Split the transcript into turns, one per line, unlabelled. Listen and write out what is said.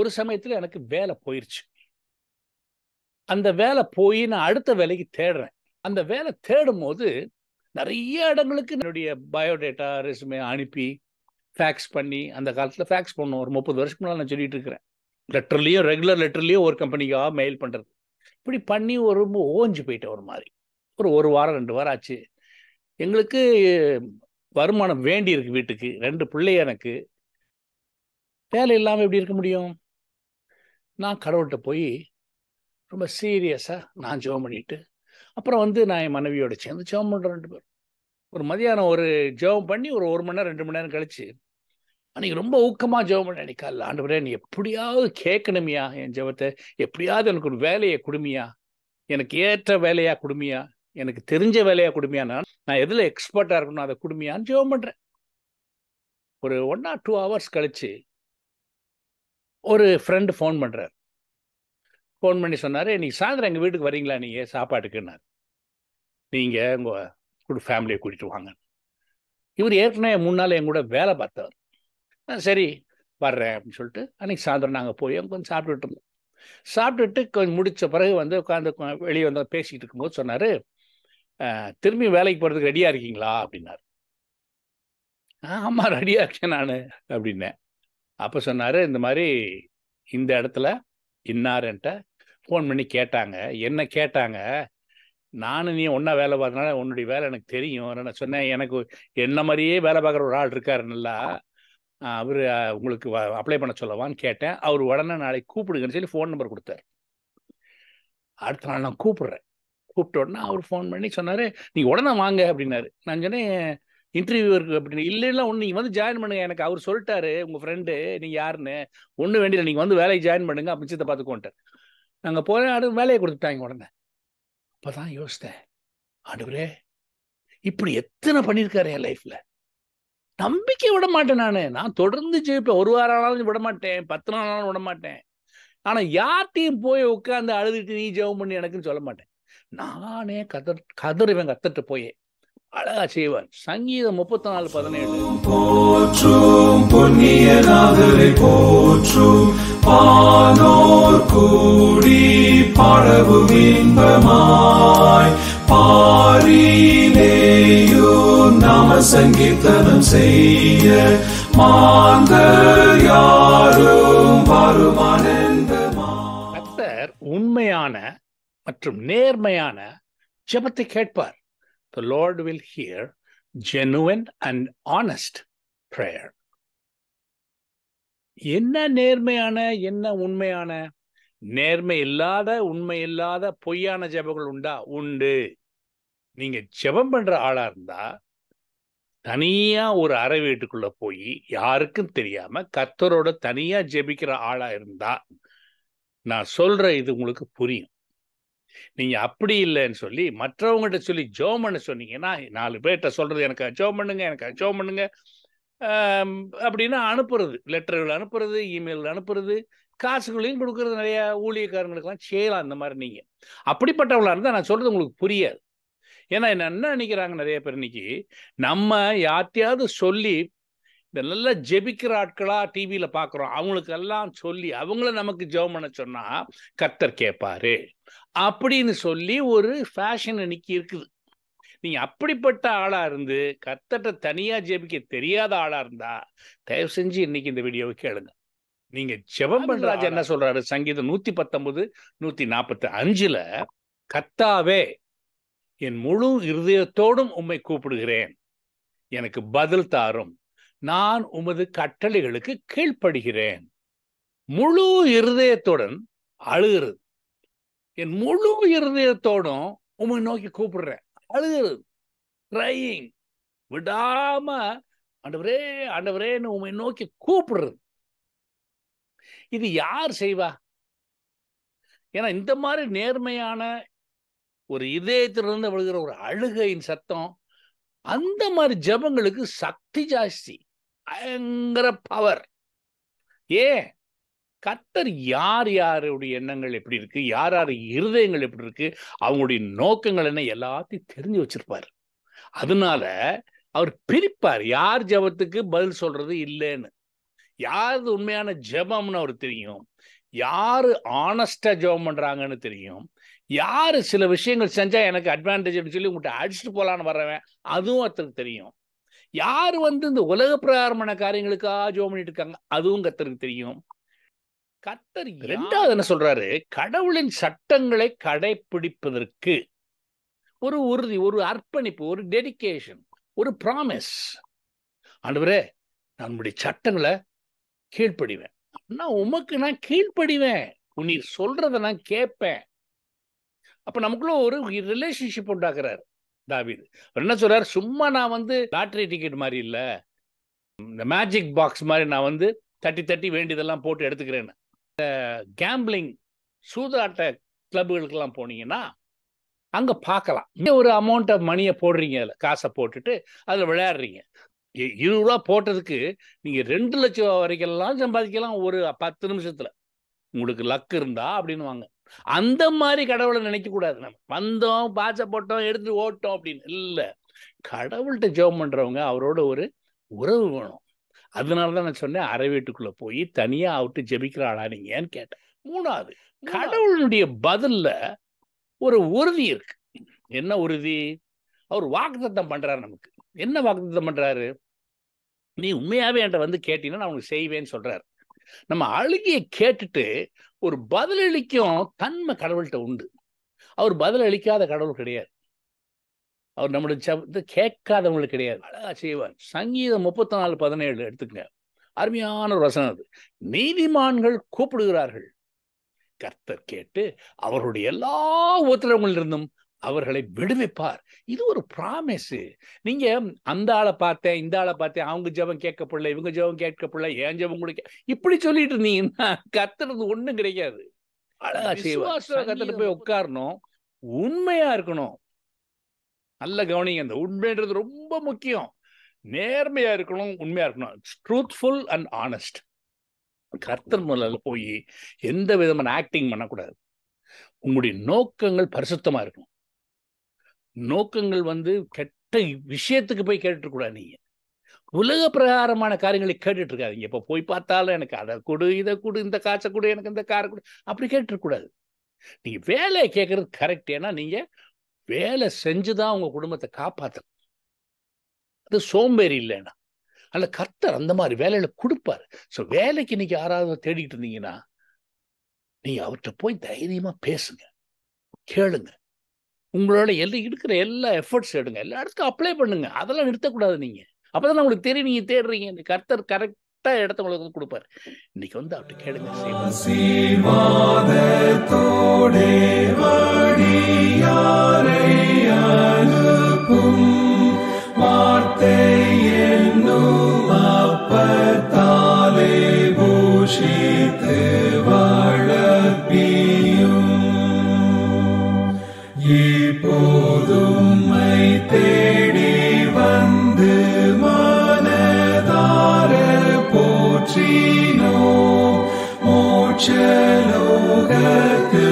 ஒரு சமயத்தில் எனக்கு வேலை போயிடுச்சு அந்த வேலை போய் நான் அடுத்த வேலைக்கு தேடுறேன் அந்த வேலை தேடும் போது நிறைய இடங்களுக்கு என்னுடைய பயோடேட்டா ரெசுமே அனுப்பி ஃபேக்ஸ் பண்ணி அந்த காலத்தில் ஃபேக்ஸ் பண்ணோம் ஒரு முப்பது வருஷம் நான் சொல்லிட்டு இருக்கிறேன் லெட்டர்லேயோ ரெகுலர் லெட்டர்லேயோ ஒரு கம்பெனிக்காக மெயில் பண்ணுறது இப்படி பண்ணி ஒரு ரொம்ப ஓஞ்சு போயிட்டேன் ஒரு மாதிரி ஒரு ஒரு வாரம் ரெண்டு வாரம் ஆச்சு எங்களுக்கு வருமானம் வேண்டி இருக்கு வீட்டுக்கு ரெண்டு பிள்ளை எனக்கு வேலை இல்லாமல் எப்படி இருக்க முடியும் நான் கடவுள்கிட்ட போய் ரொம்ப சீரியஸாக நான் ஜெபம் பண்ணிட்டு அப்புறம் வந்து நான் என் மனைவியோட சேர்ந்து ஜெபம் பண்ணுறேன் ரெண்டு பேரும் ஒரு மதியானம் ஒரு ஜெபம் பண்ணி ஒரு ஒரு மணி நேரம் ரெண்டு மணி நேரம் கழிச்சு அன்றைக்கி ரொம்ப ஊக்கமாக ஜெபம் பண்ண நினைக்கல ஆண்டு நீ எப்படியாவது கேட்கணுமியா என் ஜெபத்தை எப்படியாவது எனக்கு ஒரு வேலையை கொடுமையா எனக்கு ஏற்ற வேலையாக கொடுமையா எனக்கு தெரிஞ்ச வேலையாக கொடுமையா நான் நான் எதில் எக்ஸ்பர்ட்டாக இருக்கணும் அதை கொடுமையான்னு ஜெபம் பண்ணுறேன் ஒரு ஒன் ஆர் டூ ஹவர்ஸ் கழித்து ஒரு ஃப்ரெண்டு ஃபோன் பண்ணுறார் ஃபோன் பண்ணி சொன்னார் இன்றைக்கி சாயந்தரம் எங்கள் வீட்டுக்கு வரீங்களா நீங்கள் சாப்பாட்டுக்குன்னார் நீங்கள் உங்கள் கூட ஃபேமிலியை கூட்டிகிட்டு வாங்க இவர் ஏற்கனவே மூணு நாள் என் கூட வேலை பார்த்தவர் சரி வர்றேன் அப்படின்னு சொல்லிட்டு அன்றைக்கி சாயந்தரம் நாங்கள் போய் கொஞ்சம் சாப்பிட்டுட்டு இருந்தோம் சாப்பிட்டுட்டு கொஞ்சம் முடித்த பிறகு வந்து உட்காந்து வெளியே வந்து பேசிக்கிட்டு இருக்கும்போது சொன்னார் திரும்பி வேலைக்கு போகிறதுக்கு ரெடியாக இருக்கீங்களா அப்படின்னார் ஆமாம் ரெடியாக இருக்கேன் நான் அப்படின்னேன் அப்போ சொன்னார் இந்த மாதிரி இந்த இடத்துல இன்னாருன்ட்ட ஃபோன் பண்ணி கேட்டாங்க என்ன கேட்டாங்க நானும் நீ ஒன்றா வேலை பார்த்தனால உன்னுடைய வேலை எனக்கு தெரியும் நான் சொன்னேன் எனக்கு என்ன மாதிரியே வேலை பார்க்குற ஒரு ஆள் இருக்காரு நல்லா அவர் உங்களுக்கு அப்ளை பண்ண சொல்லவான்னு கேட்டேன் அவர் உடனே நாளைக்கு கூப்பிடுங்கன்னு சொல்லி ஃபோன் நம்பர் கொடுத்தார் அடுத்த நாள் நான் கூப்பிடுறேன் கூப்பிட்ட உடனே அவர் ஃபோன் பண்ணி சொன்னார் நீங்கள் உடனே வாங்க அப்படின்னாரு நான் சொன்னேன் இருக்கு அப்படின்னு இல்லைன்னா ஒன்று நீங்கள் வந்து ஜாயின் பண்ணுங்க எனக்கு அவர் சொல்லிட்டாரு உங்கள் ஃப்ரெண்டு நீ யாருன்னு ஒன்று வேண்டிய நீங்கள் வந்து வேலையை ஜாயின் பண்ணுங்க அப்படிச்சத்தை பார்த்துக்கோன்ட்டு நாங்கள் போய் அடுத்து வேலையை கொடுத்துட்டாங்க உடனே அப்போ தான் யோசித்தேன் ஆண்டவரே இப்படி எத்தனை பண்ணியிருக்காரு என் லைஃப்பில் நம்பிக்கை விட மாட்டேன் நான் நான் தொடர்ந்து ஜெயிப்பேன் ஒரு வாரம் ஆனாலும் விட மாட்டேன் பத்து நாள் ஆனாலும் விட மாட்டேன் ஆனால் யார்ட்டையும் போய் உட்காந்து அழுதுட்டு நீ ஜெபம் பண்ணி எனக்குன்னு சொல்ல மாட்டேன் நானே கதர் கதறுவேன் கத்துட்டு போயே அழகா செய்வார் சங்கீதம் முப்பத்தி நாலு பதினேழு போற்றும் போற்றும் சங்கீர்த்தனம் செய்ய மாந்தர் உண்மையான மற்றும் நேர்மையான ஜபத்தை கேட்பார் the Lord will hear genuine and honest prayer. என்ன நேர்மையான என்ன உண்மையான நேர்மை இல்லாத உண்மை இல்லாத பொய்யான ஜபங்கள் உண்டா உண்டு நீங்க ஜபம் பண்ற ஆளா இருந்தா தனியா ஒரு அறை வீட்டுக்குள்ள போய் யாருக்கும் தெரியாம கர்த்தரோட தனியா ஜெபிக்கிற ஆளா இருந்தா நான் சொல்ற இது உங்களுக்கு புரியும் நீங்க அப்படி இல்லைன்னு சொல்லி மற்றவங்ககிட்ட சொல்லி ஜோம் பண்ண சொன்னீங்கன்னா நாலு பேர்கிட்ட சொல்றது எனக்கு ஜோம் பண்ணுங்க எனக்கு ஜோம் பண்ணுங்க அப்படின்னா அனுப்புறது லெட்டர்கள் அனுப்புறது இமெயில் அனுப்புறது காசுகளையும் கொடுக்கறது நிறைய ஊழியக்காரங்களுக்கெல்லாம் செய்யலாம் அந்த மாதிரி நீங்க அப்படிப்பட்டவங்களா இருந்தால் நான் சொல்றது உங்களுக்கு புரியாது ஏன்னா என்ன என்ன நினைக்கிறாங்க நிறைய பேர் இன்னைக்கு நம்ம யாத்தையாவது சொல்லி இந்த நல்லா ஜெபிக்கிற ஆட்களா டிவியில பாக்குறோம் அவங்களுக்கு எல்லாம் சொல்லி அவங்கள நமக்கு ஜெபம் பண்ண சொன்னா கர்த்தர் கேட்பாரு அப்படின்னு சொல்லி ஒரு ஃபேஷன் இன்னைக்கு இருக்குது நீங்க அப்படிப்பட்ட ஆளா இருந்து கர்த்தட்ட தனியா ஜெபிக்க தெரியாத ஆளா இருந்தா தயவு செஞ்சு இன்னைக்கு இந்த வீடியோவை கேளுங்க நீங்க ஜெபம் பண்றாஜ் என்ன சொல்றாரு சங்கீதம் நூத்தி பத்தொன்பது நூத்தி நாற்பத்தி அஞ்சுல கத்தாவே என் முழு இருதயத்தோடும் உண்மை கூப்பிடுகிறேன் எனக்கு பதில் தாரும் நான் உமது கட்டளைகளுக்கு கீழ்ப்படுகிறேன் முழு இருதயத்துடன் அழுகிறது என் முழு இருதயத்தோடும் உமை நோக்கி கூப்பிடுறேன் அழுகிறது ட்ரையிங் விடாம ஆண்டவரே ஆண்டவரேன்னு உமை நோக்கி கூப்பிடுறது இது யார் செய்வா ஏன்னா இந்த மாதிரி நேர்மையான ஒரு இதயத்திலிருந்து விழுகிற ஒரு அழுகையின் சத்தம் அந்த மாதிரி ஜபங்களுக்கு சக்தி ஜாஸ்தி பயங்கர பவர் ஏ கத்தர் யார் யாருடைய எண்ணங்கள் எப்படி இருக்கு யார் யார் இருதயங்கள் எப்படி இருக்கு அவங்களுடைய நோக்கங்கள் என்ன எல்லாத்தையும் தெரிஞ்சு வச்சிருப்பார் அதனால அவர் பிரிப்பார் யார் ஜபத்துக்கு பதில் சொல்றது இல்லைன்னு யாரது உண்மையான ஜபம்னு அவர் தெரியும் யாரு ஆனஸ்டா ஜபம் பண்றாங்கன்னு தெரியும் யாரு சில விஷயங்கள் செஞ்சா எனக்கு அப்படின்னு சொல்லி உங்கள்கிட்ட அடிச்சுட்டு போலான்னு வர்றவன் அதுவும் ஒருத்தருக்கு தெரியும் யார் வந்து இந்த உலக பிரகாரமான காரியங்களுக்காக ஜோம் பண்ணிட்டு இருக்காங்க அதுவும் கத்தருக்கு தெரியும் கத்தர் ரெண்டாவது என்ன சொல்றாரு கடவுளின் சட்டங்களை கடைபிடிப்பதற்கு ஒரு உறுதி ஒரு அர்ப்பணிப்பு ஒரு டெடிக்கேஷன் ஒரு ப்ராமிஸ் ஆண்டவரே நம்முடைய சட்டங்களை கீழ்ப்படிவேன் நான் உமக்கு நான் கீழ்ப்படிவேன் நீ சொல்றத நான் கேட்பேன் அப்ப நமக்குள்ள ஒரு ரிலேஷன்ஷிப் உண்டாக்குறாரு தாவீது அவர் என்ன சொல்றார் சும்மா நான் வந்து லாட்ரி டிக்கெட் மாதிரி இல்லை இந்த மேஜிக் பாக்ஸ் மாதிரி நான் வந்து தட்டி தட்டி வேண்டியதெல்லாம் போட்டு எடுத்துக்கிறேன்னு இந்த கேம்பிளிங் சூதாட்ட கிளப்புகளுக்கெல்லாம் போனீங்கன்னா அங்கே பார்க்கலாம் ஒரு அமௌண்ட் ஆஃப் மணியை போடுறீங்க அதில் காசை போட்டுட்டு அதில் விளையாடுறீங்க இருபது ரூபா போட்டதுக்கு நீங்கள் ரெண்டு லட்சம் ரூபா எல்லாம் சம்பாதிக்கலாம் ஒரு பத்து நிமிஷத்தில் உங்களுக்கு லக் இருந்தா வாங்க அந்த மாதிரி கடவுளை நினைக்க கூடாது நம்ம வந்தோம் பாச போட்டோம் எடுத்து ஓட்டோம் அப்படின்னு இல்லை கடவுள்கிட்ட ஜெபம் பண்றவங்க அவரோட ஒரு உறவு வேணும் அதனால தான் நான் சொன்னேன் அரை வீட்டுக்குள்ளே போய் தனியா அவர்கிட்ட ஜெபிக்கிறாளா நீங்கன்னு கேட்டேன் மூணாவது கடவுளுடைய பதில்ல ஒரு உறுதி இருக்கு என்ன உறுதி அவர் வாக்குத்தத்தம் பண்றாரு நமக்கு என்ன வாக்குத்தத்தம் பண்றாரு நீ உண்மையாவே என்கிட்ட வந்து கேட்டீங்கன்னா நான் உனக்கு செய்வேன்னு சொல்றாரு நம்ம அழுகிய கேட்டுட்டு ஒரு பதிலளிக்கும் தன்மை கடவுள்கிட்ட உண்டு அவர் பதிலளிக்காத கடவுள் கிடையாது அவர் நம்மளுடைய சப்த கேட்காதவங்களுக்கு கிடையாது அழகா செய்வார் சங்கீதம் முப்பத்தி நாலு பதினேழு எடுத்துக்கங்க அருமையான ஒரு வசனம் அது நீதிமான்கள் கூப்பிடுகிறார்கள் கர்த்தர் கேட்டு அவருடைய எல்லா ஒத்துழைவுகளிலிருந்தும் அவர்களை விடுவிப்பார் இது ஒரு ப்ராமிஸ் நீங்க அந்த ஆளை பார்த்தேன் இந்த ஆளை பார்த்தேன் அவங்க ஜபம் கேட்கப்படல இவங்க ஜபம் கேட்கப்படல ஏன் ஜபம் கூட இப்படி சொல்லிட்டு இருந்தீங்கன்னா கத்துறது ஒண்ணும் கிடைக்காது அழகா செய்வாசம் கத்துட்டு போய் உட்காரணும் உண்மையா இருக்கணும் நல்ல கவனிங்க அந்த உண்மைன்றது ரொம்ப முக்கியம் நேர்மையா இருக்கணும் உண்மையா இருக்கணும் ட்ரூத்ஃபுல் அண்ட் ஆனஸ்ட் கர்த்தர் முதல்ல போய் எந்த விதமான ஆக்டிங் பண்ணக்கூடாது உங்களுடைய நோக்கங்கள் பரிசுத்தமா இருக்கணும் நோக்கங்கள் வந்து கெட்ட விஷயத்துக்கு போய் கேட்டுக்கூடாது நீங்க உலக பிரகாரமான காரியங்களை கேட்டுட்டு இருக்காதிங்க இப்போ போய் பார்த்தாலும் எனக்கு அதை கொடு இதை கொடு இந்த காசை கொடு எனக்கு இந்த காரை கொடு அப்படி கேட்டுருக்கூடாது நீங்க வேலையை கேட்கறது கரெக்ட் ஏன்னா நீங்க வேலை செஞ்சுதான் உங்க குடும்பத்தை காப்பாற்றணும் அது சோம்பேறி இல்லைன்னா அல்ல கத்தர் அந்த மாதிரி வேலையில கொடுப்பாரு ஸோ வேலைக்கு இன்னைக்கு யாராவது தேடிட்டு இருந்தீங்கன்னா நீங்க அவர்கிட்ட போய் தைரியமா பேசுங்க கேளுங்க உங்களோட எல்லாம் இருக்கிற எல்லா எஃபர்ட்ஸ் எடுங்க எல்லா இடத்துக்கும் அப்ளை பண்ணுங்க அதெல்லாம் நிறுத்தக்கூடாது நீங்கள் அப்பதான் உங்களுக்கு தெரியும் நீங்கள் தேடுறீங்க இந்த கர்த்தர் கரெக்டாக இடத்த உங்களுக்கு கொடுப்பாரு இன்னைக்கு வந்து அப்படி கேளுங்க அனுப்பும் Sino, Ocello, Gete.